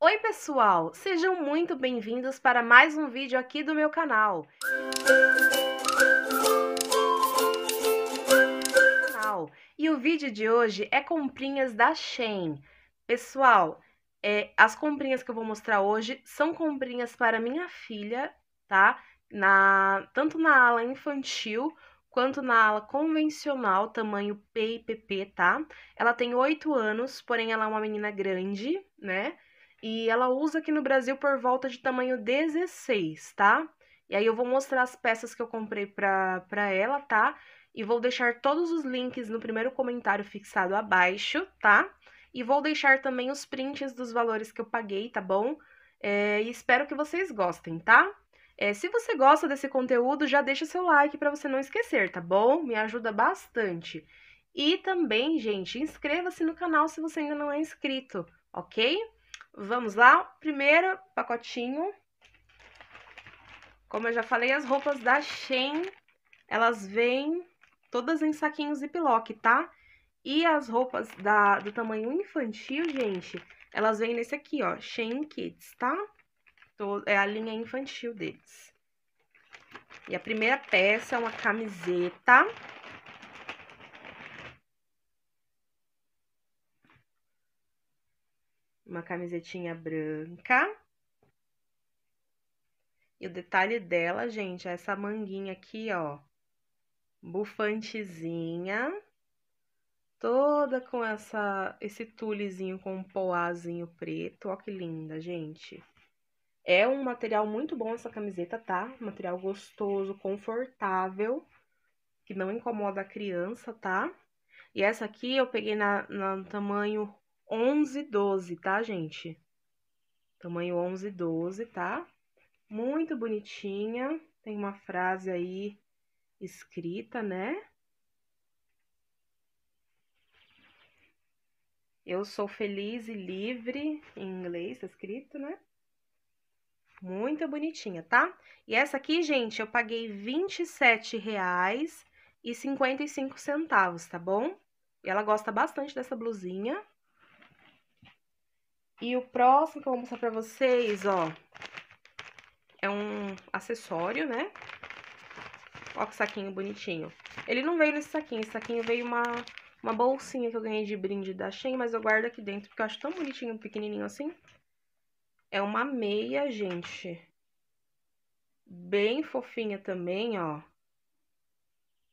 Oi pessoal, sejam muito bem-vindos para mais um vídeo aqui do meu canal. E o vídeo de hoje é comprinhas da Shein. Pessoal, é, as comprinhas que eu vou mostrar hoje são comprinhas para minha filha, tá? Na, tanto na ala infantil quanto na ala convencional, tamanho P e PP, tá? Ela tem 8 anos, porém ela é uma menina grande, né? E ela usa aqui no Brasil por volta de tamanho 16, tá? E aí eu vou mostrar as peças que eu comprei pra, pra ela, tá? E vou deixar todos os links no primeiro comentário fixado abaixo, tá? E vou deixar também os prints dos valores que eu paguei, tá bom? É, e espero que vocês gostem, tá? É, se você gosta desse conteúdo, já deixa seu like para você não esquecer, tá bom? Me ajuda bastante. E também, gente, inscreva-se no canal se você ainda não é inscrito, ok? Vamos lá, primeiro pacotinho. Como eu já falei, as roupas da Shein, elas vêm todas em saquinhos ziplock, tá? E as roupas da, do tamanho infantil, gente, elas vêm nesse aqui, ó, Shein Kids, tá? É a linha infantil deles. E a primeira peça é uma camiseta uma camisetinha branca. E o detalhe dela, gente, é essa manguinha aqui, ó. Bufantezinha. Toda com essa, esse tulezinho com um poazinho preto. Ó que linda, gente. É um material muito bom essa camiseta, tá? material gostoso, confortável, que não incomoda a criança, tá? E essa aqui eu peguei na, na, no tamanho 11, e 12, tá, gente? Tamanho 11, e 12, tá? Muito bonitinha. Tem uma frase aí escrita, né? Eu sou feliz e livre, em inglês tá escrito, né? Muito bonitinha, tá? E essa aqui, gente, eu paguei R$ 27,55, tá bom? E ela gosta bastante dessa blusinha. E o próximo que eu vou mostrar pra vocês, ó, é um acessório, né? Ó que saquinho bonitinho. Ele não veio nesse saquinho, esse saquinho veio uma, uma bolsinha que eu ganhei de brinde da Shein, mas eu guardo aqui dentro, porque eu acho tão bonitinho, pequenininho assim. É uma meia, gente. Bem fofinha também, ó.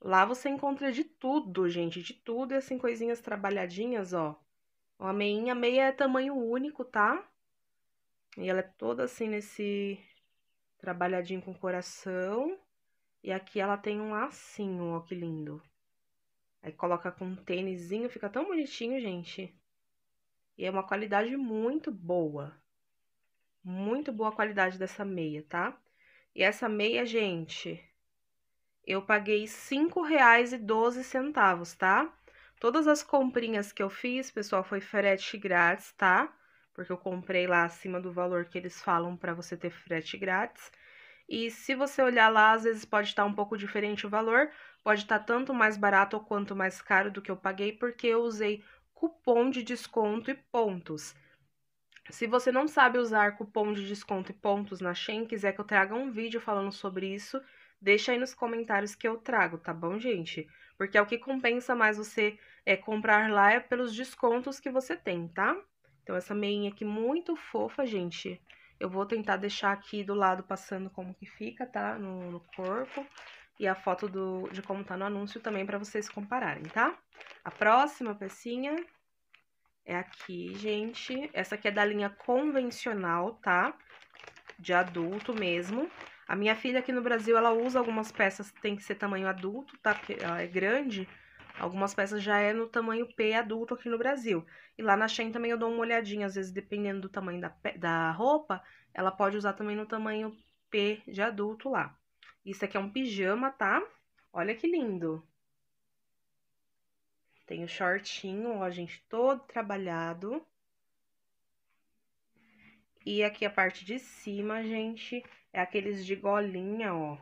Lá você encontra de tudo, gente, de tudo. E assim, coisinhas trabalhadinhas, ó. Uma ameinha, meia é tamanho único, tá? E ela é toda assim nesse trabalhadinho com coração. E aqui ela tem um lacinho, ó que lindo. Aí coloca com um tênisinho, fica tão bonitinho, gente. E é uma qualidade muito boa. Muito boa a qualidade dessa meia, tá? E essa meia, gente, eu paguei R$ 5,12, tá? Todas as comprinhas que eu fiz, pessoal, foi frete grátis, tá? Porque eu comprei lá acima do valor que eles falam para você ter frete grátis. E se você olhar lá, às vezes pode estar tá um pouco diferente o valor, pode estar tá tanto mais barato ou quanto mais caro do que eu paguei, porque eu usei cupom de desconto e pontos. Se você não sabe usar cupom de desconto e pontos na Shein, quiser que eu traga um vídeo falando sobre isso, deixa aí nos comentários que eu trago, tá bom, gente? Porque é o que compensa mais você é, comprar lá é pelos descontos que você tem, tá? Então, essa meinha aqui muito fofa, gente. Eu vou tentar deixar aqui do lado passando como que fica, tá? No, no corpo. E a foto do, de como tá no anúncio também para vocês compararem, tá? A próxima pecinha é aqui, gente. Essa aqui é da linha convencional, tá? De adulto mesmo. A minha filha aqui no Brasil, ela usa algumas peças que tem que ser tamanho adulto, tá? Porque ela é grande. Algumas peças já é no tamanho P adulto aqui no Brasil. E lá na Shein também eu dou uma olhadinha, às vezes dependendo do tamanho da, da roupa, ela pode usar também no tamanho P de adulto lá. Isso aqui é um pijama, tá? Olha que lindo! Tem o shortinho, ó, gente, todo trabalhado. E aqui a parte de cima, gente, é aqueles de golinha, ó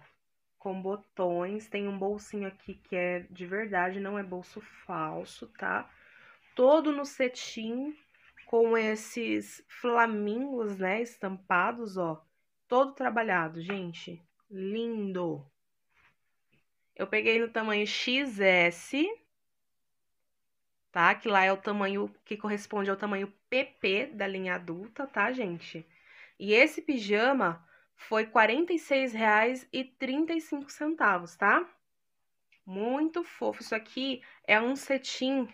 com botões. Tem um bolsinho aqui que é de verdade, não é bolso falso, tá? Todo no cetim, com esses flamingos, né, estampados, ó. Todo trabalhado, gente. Lindo! Eu peguei no tamanho XS, tá? Que lá é o tamanho que corresponde ao tamanho PP da linha adulta, tá, gente? E esse pijama foi R$ 46,35, tá? Muito fofo. Isso aqui é um cetim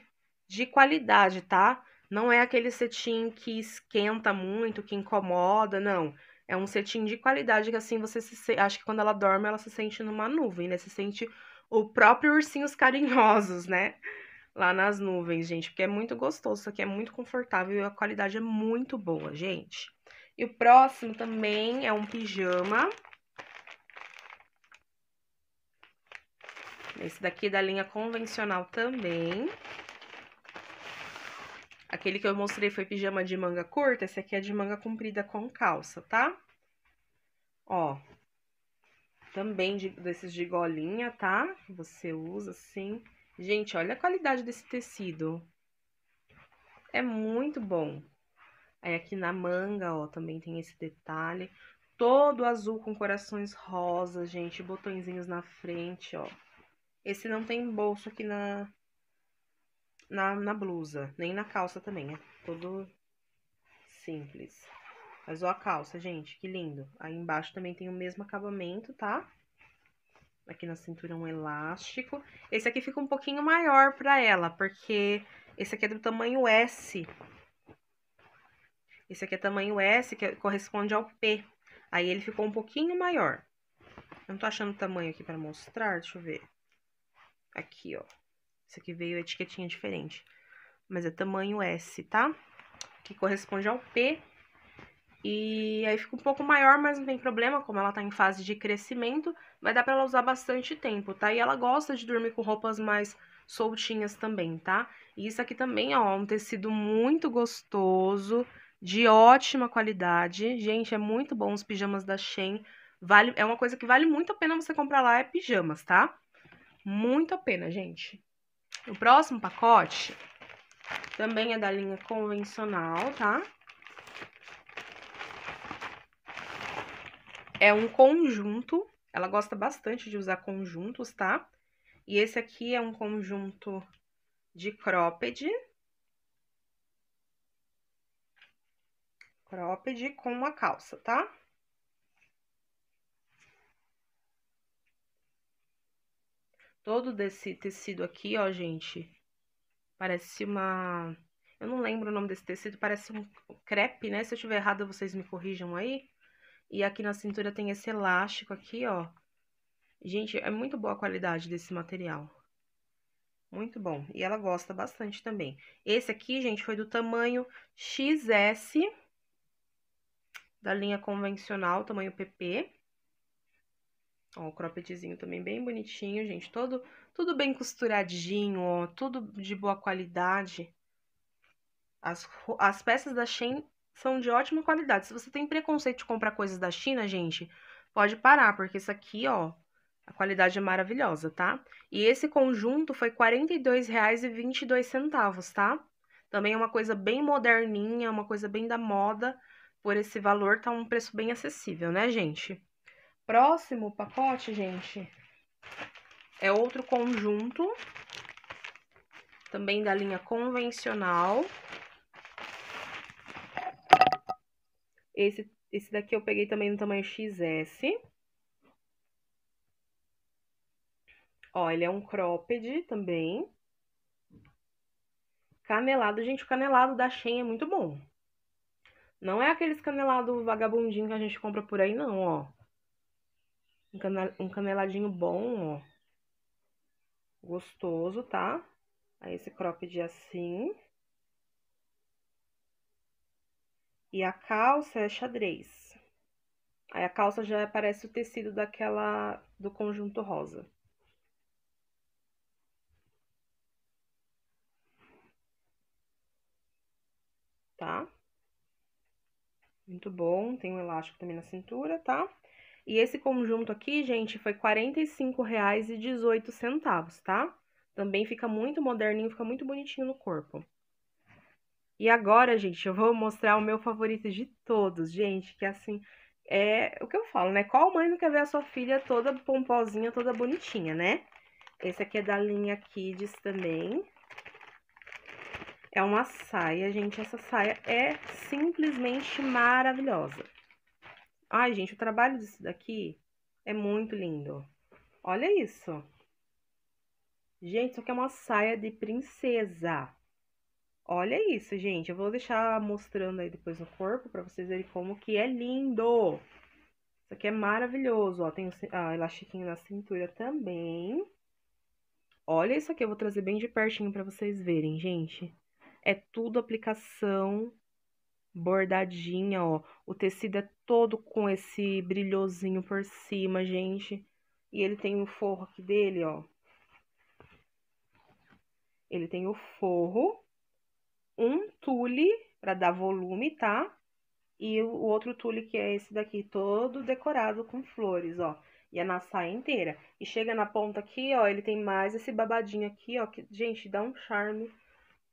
de qualidade, tá? Não é aquele cetim que esquenta muito, que incomoda, não. É um cetim de qualidade que assim você se acho que quando ela dorme ela se sente numa nuvem, né? Se sente o próprio ursinhos carinhosos, né? Lá nas nuvens, gente, porque é muito gostoso, isso aqui é muito confortável e a qualidade é muito boa, gente. E o próximo também é um pijama. Esse daqui é da linha convencional também. Aquele que eu mostrei foi pijama de manga curta, esse aqui é de manga comprida com calça, tá? Ó, também de, desses de golinha, tá? Você usa assim. Gente, olha a qualidade desse tecido. É muito bom. Aí aqui na manga, ó, também tem esse detalhe. Todo azul com corações rosas, gente, botõezinhos na frente, ó. Esse não tem bolso aqui na, na, na blusa, nem na calça também, é todo simples. Mas ó a calça, gente, que lindo. Aí embaixo também tem o mesmo acabamento, tá? Aqui na cintura um elástico. Esse aqui fica um pouquinho maior pra ela, porque esse aqui é do tamanho S, esse aqui é tamanho S, que é, corresponde ao P. Aí ele ficou um pouquinho maior. Eu não tô achando o tamanho aqui para mostrar, deixa eu ver. Aqui, ó. Esse aqui veio etiquetinha diferente. Mas é tamanho S, tá? Que corresponde ao P. E aí fica um pouco maior, mas não tem problema, como ela tá em fase de crescimento, vai dar para ela usar bastante tempo, tá? E ela gosta de dormir com roupas mais soltinhas também, tá? E isso aqui também, ó, é um tecido muito gostoso de ótima qualidade. Gente, é muito bom os pijamas da Shein. Vale, é uma coisa que vale muito a pena você comprar lá, é pijamas, tá? Muito a pena, gente. O próximo pacote também é da linha convencional, tá? É um conjunto, ela gosta bastante de usar conjuntos, tá? E esse aqui é um conjunto de cropped, cropped com uma calça, tá? Todo desse tecido aqui, ó, gente, parece uma... Eu não lembro o nome desse tecido, parece um crepe, né? Se eu estiver errada, vocês me corrijam aí. E aqui na cintura tem esse elástico aqui, ó. Gente, é muito boa a qualidade desse material. Muito bom. E ela gosta bastante também. Esse aqui, gente, foi do tamanho XS da linha convencional, tamanho PP. Ó, o croppedzinho também bem bonitinho, gente. Todo, tudo bem costuradinho, ó, tudo de boa qualidade. As, as peças da Shein são de ótima qualidade. Se você tem preconceito de comprar coisas da China, gente, pode parar, porque isso aqui, ó, a qualidade é maravilhosa, tá? E esse conjunto foi R$ 42,22, tá? Também é uma coisa bem moderninha, uma coisa bem da moda por esse valor, tá um preço bem acessível, né, gente? Próximo pacote, gente, é outro conjunto, também da linha convencional. Esse, esse daqui eu peguei também no tamanho XS. Ó, ele é um cropped também. Canelado, gente, o canelado da Shein é muito bom. Não é aqueles canelado vagabundinho que a gente compra por aí, não, ó. Um, canel, um caneladinho bom, ó. Gostoso, tá? Aí esse cropped assim. E a calça é xadrez. Aí a calça já parece o tecido daquela do conjunto rosa. Tá? Muito bom, tem um elástico também na cintura, tá? E esse conjunto aqui, gente, foi R$45,18, tá? Também fica muito moderninho, fica muito bonitinho no corpo. E agora, gente, eu vou mostrar o meu favorito de todos, gente, que é assim, é o que eu falo, né? Qual mãe não quer ver a sua filha toda pomposinha, toda bonitinha, né? Esse aqui é da linha Kids também, é uma saia, gente. Essa saia é simplesmente maravilhosa. Ai, gente, o trabalho disso daqui é muito lindo. Olha isso. Gente, isso aqui é uma saia de princesa. Olha isso, gente. Eu vou deixar mostrando aí depois no corpo pra vocês verem como que é lindo. Isso aqui é maravilhoso, ó. Tem o ah, elastiquinho na cintura também. Olha isso aqui, eu vou trazer bem de pertinho pra vocês verem, gente é tudo aplicação bordadinha, ó. O tecido é todo com esse brilhozinho por cima, gente. E ele tem o forro aqui dele, ó. Ele tem o forro, um tule para dar volume, tá? E o outro tule que é esse daqui, todo decorado com flores, ó. E é na saia inteira. E chega na ponta aqui, ó, ele tem mais esse babadinho aqui, ó. Que, gente, dá um charme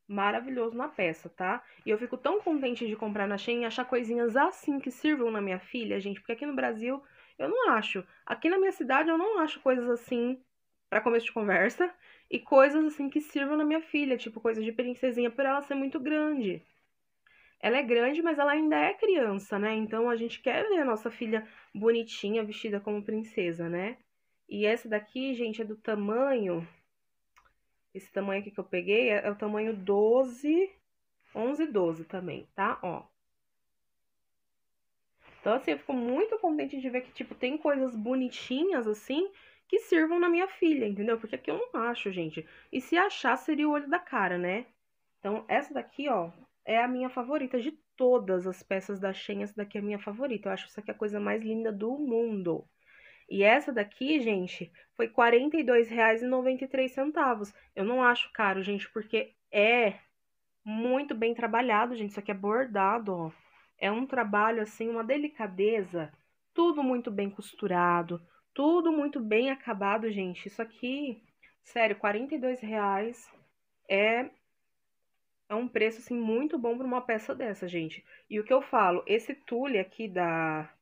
maravilhoso na peça, tá? E eu fico tão contente de comprar na Shein e achar coisinhas assim que sirvam na minha filha, gente, porque aqui no Brasil eu não acho. Aqui na minha cidade eu não acho coisas assim para começo de conversa e coisas assim que sirvam na minha filha, tipo coisas de princesinha, por ela ser muito grande. Ela é grande, mas ela ainda é criança, né? Então a gente quer ver a nossa filha bonitinha, vestida como princesa, né? E essa daqui, gente, é do tamanho esse tamanho aqui que eu peguei é, é o tamanho 12, 11, 12 também, tá? Ó. Então, assim, eu fico muito contente de ver que, tipo, tem coisas bonitinhas, assim, que sirvam na minha filha, entendeu? Porque aqui eu não acho, gente. E se achar, seria o olho da cara, né? Então, essa daqui, ó, é a minha favorita de todas as peças da Shein. Essa daqui é a minha favorita. Eu acho isso aqui a coisa mais linda do mundo. E essa daqui, gente, foi R$ 42,93. Eu não acho caro, gente, porque é muito bem trabalhado, gente. Isso aqui é bordado, ó. É um trabalho, assim, uma delicadeza. Tudo muito bem costurado, tudo muito bem acabado, gente. Isso aqui, sério, R$ reais é é um preço assim muito bom para uma peça dessa, gente. E o que eu falo, esse tule aqui da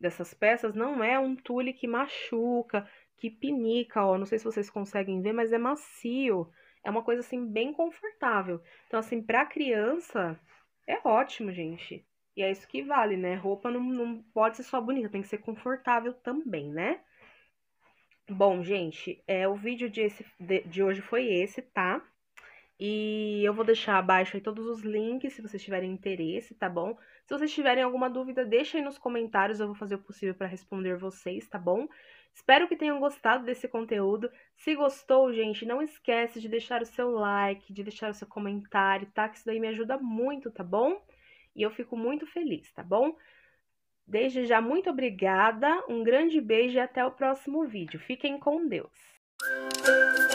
dessas peças não é um tule que machuca, que pinica, ó. Não sei se vocês conseguem ver, mas é macio. É uma coisa, assim, bem confortável. Então, assim, pra criança, é ótimo, gente. E é isso que vale, né? Roupa não, não pode ser só bonita, tem que ser confortável também, né? Bom, gente, é, o vídeo de, esse, de, de hoje foi esse, tá? E eu vou deixar abaixo aí todos os links, se vocês tiverem interesse, tá bom? Se vocês tiverem alguma dúvida, deixa aí nos comentários, eu vou fazer o possível para responder vocês, tá bom? Espero que tenham gostado desse conteúdo. Se gostou, gente, não esquece de deixar o seu like, de deixar o seu comentário, tá? Que isso daí me ajuda muito, tá bom? E eu fico muito feliz, tá bom? Desde já, muito obrigada, um grande beijo e até o próximo vídeo. Fiquem com Deus!